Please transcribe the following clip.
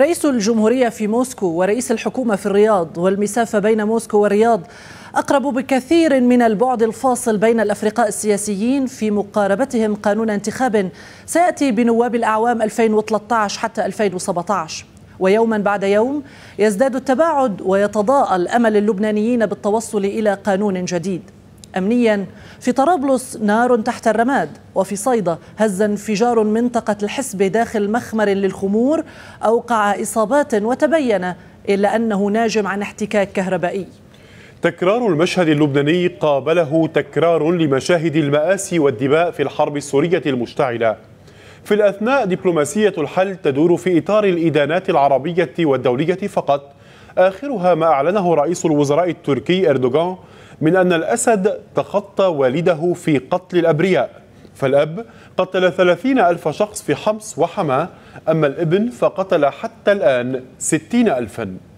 رئيس الجمهورية في موسكو ورئيس الحكومة في الرياض والمسافة بين موسكو والرياض أقرب بكثير من البعد الفاصل بين الأفرقاء السياسيين في مقاربتهم قانون انتخاب سيأتي بنواب الأعوام 2013 حتى 2017 ويوما بعد يوم يزداد التباعد ويتضاءل أمل اللبنانيين بالتوصل إلى قانون جديد أمنيا في طرابلس نار تحت الرماد وفي صيدا هز انفجار منطقة الحسبة داخل مخمر للخمور أوقع إصابات وتبين إلا أنه ناجم عن احتكاك كهربائي تكرار المشهد اللبناني قابله تكرار لمشاهد المآسي والدماء في الحرب السورية المشتعلة في الأثناء دبلوماسية الحل تدور في إطار الإدانات العربية والدولية فقط آخرها ما أعلنه رئيس الوزراء التركي أردوغان من أن الأسد تخطى والده في قتل الأبرياء فالأب قتل ثلاثين ألف شخص في حمص وحماة أما الابن فقتل حتى الآن ستين ألفاً